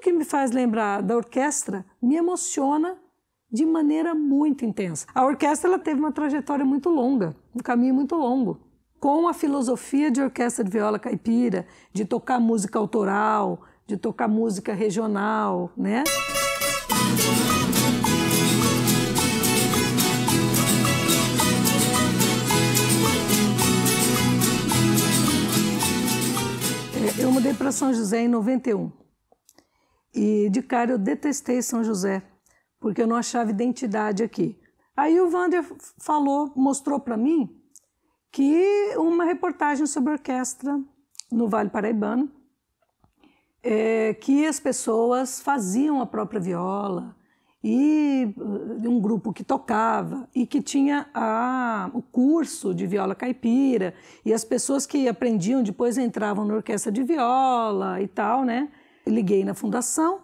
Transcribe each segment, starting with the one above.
que me faz lembrar da orquestra me emociona de maneira muito intensa. A orquestra ela teve uma trajetória muito longa, um caminho muito longo. Com a filosofia de orquestra de viola caipira, de tocar música autoral, de tocar música regional, né? É, eu mudei para São José em 91. E de cara eu detestei São José, porque eu não achava identidade aqui. Aí o Vander falou, mostrou para mim que uma reportagem sobre orquestra no Vale Paraibano, é, que as pessoas faziam a própria viola e uh, um grupo que tocava e que tinha a, o curso de viola caipira e as pessoas que aprendiam depois entravam na orquestra de viola e tal, né? liguei na fundação,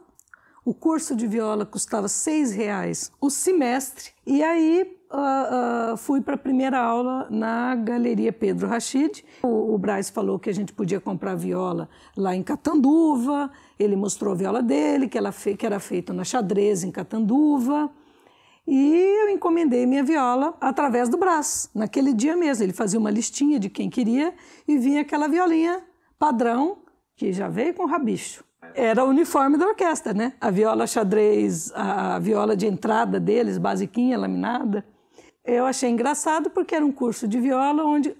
o curso de viola custava seis reais o semestre. E aí uh, uh, fui para a primeira aula na Galeria Pedro Rachid. O, o Braz falou que a gente podia comprar viola lá em Catanduva. Ele mostrou a viola dele, que, ela que era feita na xadrez em Catanduva. E eu encomendei minha viola através do Brás, naquele dia mesmo. Ele fazia uma listinha de quem queria e vinha aquela violinha padrão que já veio com rabicho. Era o uniforme da orquestra, né? A viola xadrez, a viola de entrada deles, basiquinha, laminada. Eu achei engraçado porque era um curso de viola onde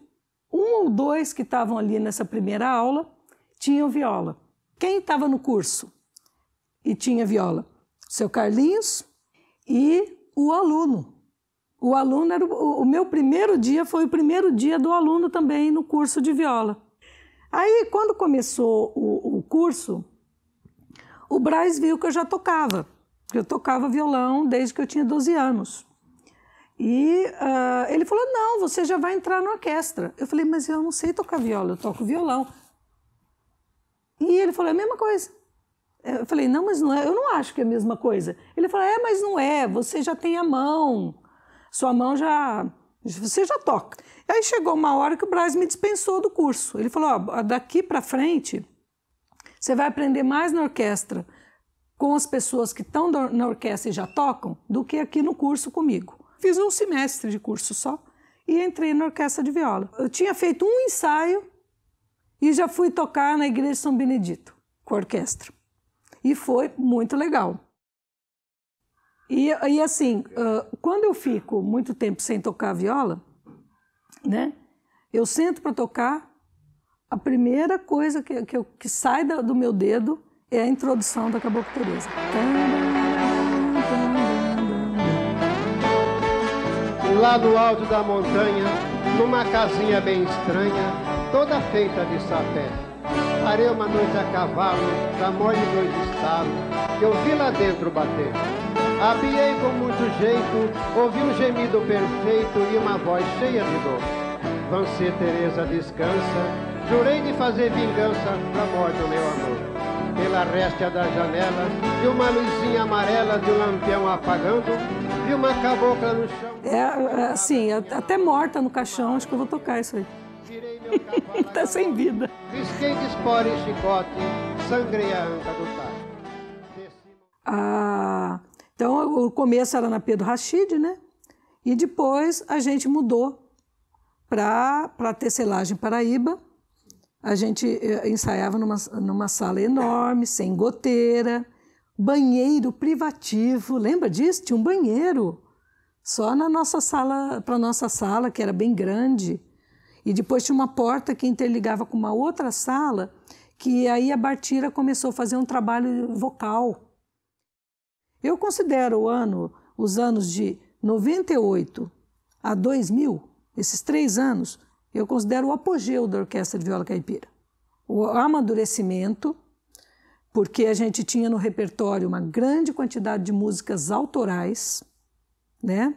um ou dois que estavam ali nessa primeira aula tinham viola. Quem estava no curso e tinha viola? seu Carlinhos e o aluno. O aluno era o, o meu primeiro dia foi o primeiro dia do aluno também no curso de viola. Aí, quando começou o, o curso, o Braz viu que eu já tocava. Eu tocava violão desde que eu tinha 12 anos. E uh, ele falou: Não, você já vai entrar na orquestra. Eu falei: Mas eu não sei tocar viola, eu toco violão. E ele falou: É a mesma coisa. Eu falei: Não, mas não é. Eu não acho que é a mesma coisa. Ele falou: É, mas não é. Você já tem a mão. Sua mão já. Você já toca. Aí chegou uma hora que o Braz me dispensou do curso. Ele falou: Ó, daqui para frente você vai aprender mais na orquestra com as pessoas que estão na orquestra e já tocam do que aqui no curso comigo. Fiz um semestre de curso só e entrei na orquestra de viola. Eu tinha feito um ensaio e já fui tocar na igreja de São Benedito com a orquestra. E foi muito legal. E, e assim, uh, quando eu fico muito tempo sem tocar viola, né? Eu sento para tocar, a primeira coisa que, que, que sai do meu dedo é a introdução da Caboclo Tereza. Lá no alto da montanha, numa casinha bem estranha, toda feita de sapé. Parei uma noite a cavalo, da mole dois estalos, eu vi lá dentro bater. Apiei com muito jeito, ouvi um gemido perfeito e uma voz cheia de dor. ser Tereza, descansa, Jurei de fazer vingança na morte do meu amor. Pela réstia da janela, de uma luzinha amarela de um lampião apagando, vi uma cabocla no chão. É, assim, até morta no caixão, acho que eu vou tocar isso aí. tá sem vida. Risquei de espora e chicote, sangrei a anca do tacho. Ah, então, o começo era na Pedro Rachid, né? E depois a gente mudou para a Tecelagem Paraíba, a gente eh, ensaiava numa, numa sala enorme, sem goteira, banheiro privativo. Lembra disso? Tinha um banheiro só na nossa sala, para nossa sala, que era bem grande. E depois tinha uma porta que interligava com uma outra sala, que aí a Bartira começou a fazer um trabalho vocal. Eu considero o ano, os anos de 98 a 2000, esses três anos, eu considero o apogeu da orquestra de viola caipira. O amadurecimento, porque a gente tinha no repertório uma grande quantidade de músicas autorais, né?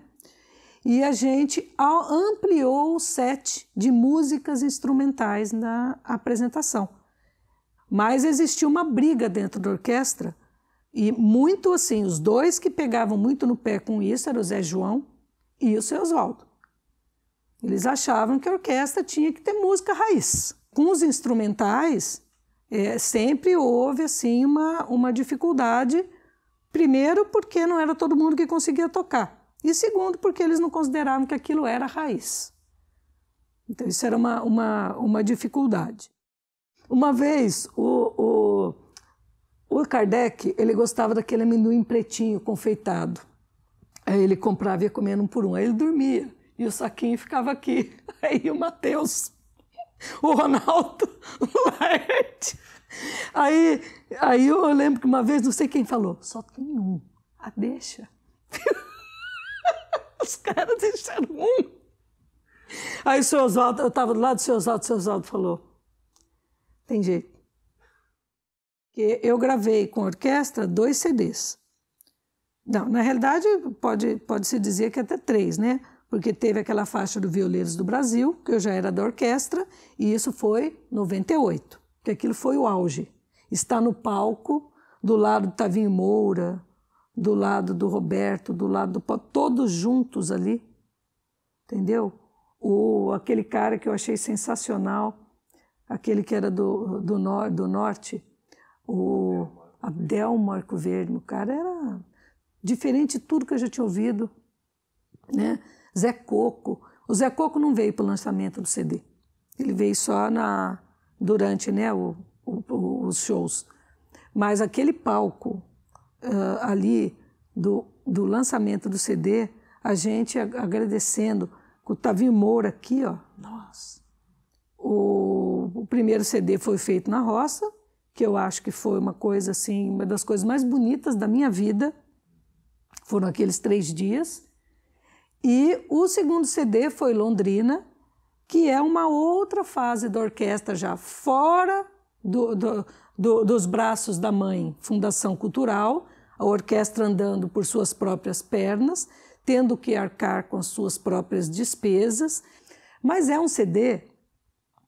E a gente ampliou o set de músicas instrumentais na apresentação. Mas existiu uma briga dentro da orquestra e muito assim, os dois que pegavam muito no pé com isso eram o Zé João e o seu Oswaldo. Eles achavam que a orquestra tinha que ter música raiz. Com os instrumentais, é, sempre houve assim uma, uma dificuldade. Primeiro, porque não era todo mundo que conseguia tocar. E segundo, porque eles não consideravam que aquilo era raiz. Então, isso era uma, uma, uma dificuldade. Uma vez, o, o, o Kardec ele gostava daquele amendoim pretinho confeitado. Aí ele comprava e ia comendo um por um. Aí ele dormia e o saquinho ficava aqui. Aí o Matheus, o Ronaldo, o Laerte. Aí, aí eu lembro que uma vez, não sei quem falou, só tem um. a ah, deixa. Os caras deixaram um. Aí o seu Oswaldo, eu estava do lado do seu Oswaldo, o seu Oswaldo falou, tem jeito. Eu gravei com orquestra dois CDs. Não, na realidade pode, pode se dizer que até três, né? porque teve aquela faixa do Violeiros do Brasil, que eu já era da orquestra, e isso foi 98, que aquilo foi o auge. Estar no palco, do lado do Tavinho Moura, do lado do Roberto, do lado do todos juntos ali, entendeu? O, aquele cara que eu achei sensacional, aquele que era do, do, nor, do norte, o Abdel Marco Verde, o cara era diferente de tudo que eu já tinha ouvido, né? Zé Coco. O Zé Coco não veio para o lançamento do CD. Ele veio só na durante né, o, o, os shows. Mas aquele palco uh, ali do, do lançamento do CD, a gente agradecendo. O Tavinho Moura aqui, ó. Nossa. O, o primeiro CD foi feito na roça, que eu acho que foi uma coisa assim, uma das coisas mais bonitas da minha vida. Foram aqueles três dias e o segundo CD foi Londrina, que é uma outra fase da orquestra já fora do, do, do, dos braços da mãe Fundação Cultural, a orquestra andando por suas próprias pernas, tendo que arcar com as suas próprias despesas. Mas é um CD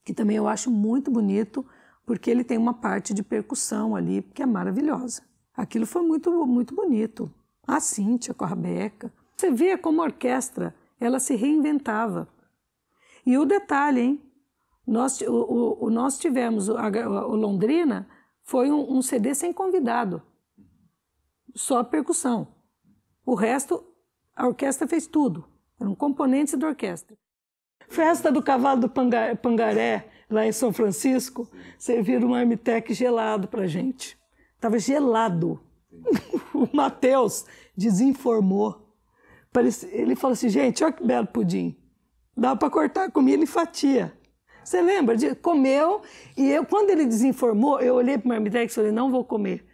que também eu acho muito bonito, porque ele tem uma parte de percussão ali que é maravilhosa. Aquilo foi muito, muito bonito. A Cíntia com a Rebeca, você vê como a orquestra ela se reinventava. E o detalhe, hein? Nós, o, o, nós tivemos, a, o Londrina foi um, um CD sem convidado, só percussão. O resto, a orquestra fez tudo, eram componentes da orquestra. Festa do Cavalo do Pangaré, lá em São Francisco, serviram um Armitec gelado para gente. Tava gelado. o Matheus desinformou Parece, ele falou assim, gente, olha que belo pudim. Dá para cortar a comida em fatia. Você lembra? De, comeu, e eu, quando ele desinformou, eu olhei para o marmitex e falei, não vou comer.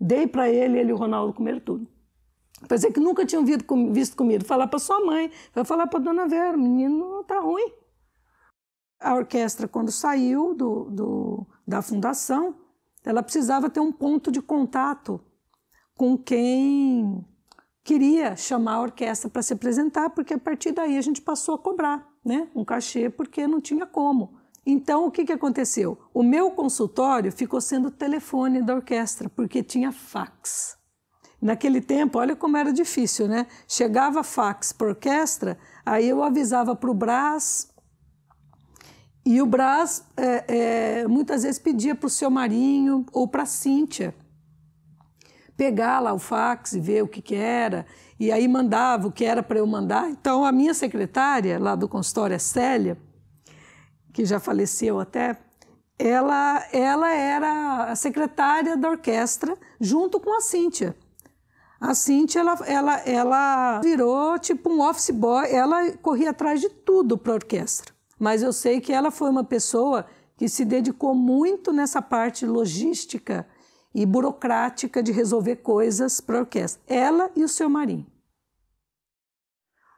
Dei para ele, ele e o Ronaldo comeram tudo. Parecia que nunca tinham visto comida. Falar para sua mãe, vai falar para dona Vera, o menino tá ruim. A orquestra, quando saiu do, do, da fundação, ela precisava ter um ponto de contato com quem queria chamar a orquestra para se apresentar, porque a partir daí a gente passou a cobrar né, um cachê, porque não tinha como. Então, o que, que aconteceu? O meu consultório ficou sendo o telefone da orquestra, porque tinha fax. Naquele tempo, olha como era difícil, né? Chegava fax para orquestra, aí eu avisava para o Brás, e o Brás é, é, muitas vezes pedia para o seu Marinho ou para a Cíntia pegar lá o fax e ver o que, que era, e aí mandava o que era para eu mandar. Então, a minha secretária lá do consultório, a Célia, que já faleceu até, ela, ela era a secretária da orquestra junto com a Cíntia. A Cintia, ela, ela, ela virou tipo um office boy, ela corria atrás de tudo para a orquestra. Mas eu sei que ela foi uma pessoa que se dedicou muito nessa parte logística e burocrática de resolver coisas para a orquestra. Ela e o seu marido.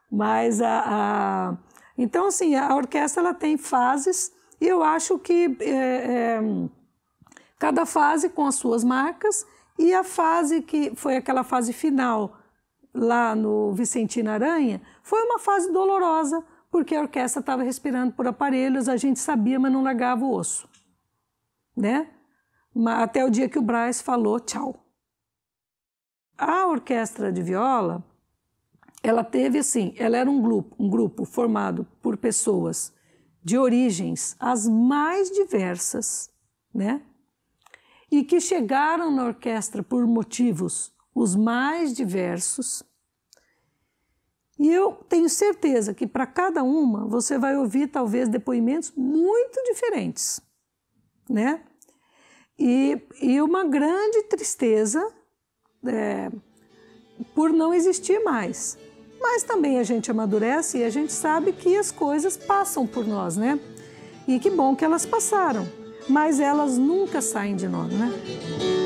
Mas a, a, então assim a orquestra ela tem fases e eu acho que é, é, cada fase com as suas marcas e a fase que foi aquela fase final lá no Vicentino Aranha foi uma fase dolorosa porque a orquestra estava respirando por aparelhos a gente sabia mas não largava o osso, né? até o dia que o Braz falou tchau. A orquestra de viola, ela teve assim, ela era um grupo, um grupo formado por pessoas de origens as mais diversas, né? E que chegaram na orquestra por motivos os mais diversos. E eu tenho certeza que para cada uma você vai ouvir talvez depoimentos muito diferentes, né? e, e uma grande tristeza é, por não existir mais. Mas também a gente amadurece e a gente sabe que as coisas passam por nós, né? E que bom que elas passaram, mas elas nunca saem de nós, né?